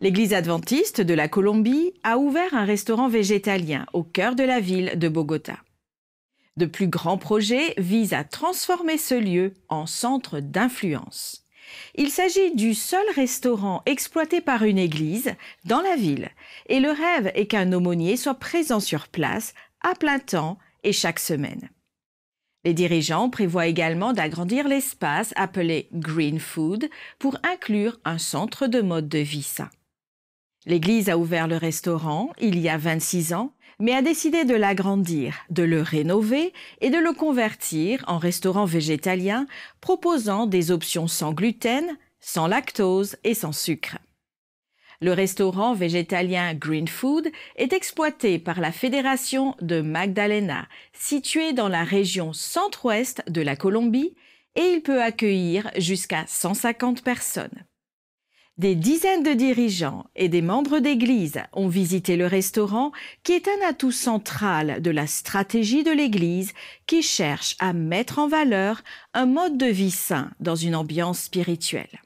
L'église adventiste de la Colombie a ouvert un restaurant végétalien au cœur de la ville de Bogota. De plus grands projets visent à transformer ce lieu en centre d'influence. Il s'agit du seul restaurant exploité par une église dans la ville et le rêve est qu'un aumônier soit présent sur place à plein temps et chaque semaine. Les dirigeants prévoient également d'agrandir l'espace appelé Green Food pour inclure un centre de mode de vie sain. L'église a ouvert le restaurant il y a 26 ans, mais a décidé de l'agrandir, de le rénover et de le convertir en restaurant végétalien proposant des options sans gluten, sans lactose et sans sucre. Le restaurant végétalien Green Food est exploité par la Fédération de Magdalena, située dans la région centre-ouest de la Colombie, et il peut accueillir jusqu'à 150 personnes. Des dizaines de dirigeants et des membres d'Église ont visité le restaurant qui est un atout central de la stratégie de l'Église qui cherche à mettre en valeur un mode de vie sain dans une ambiance spirituelle.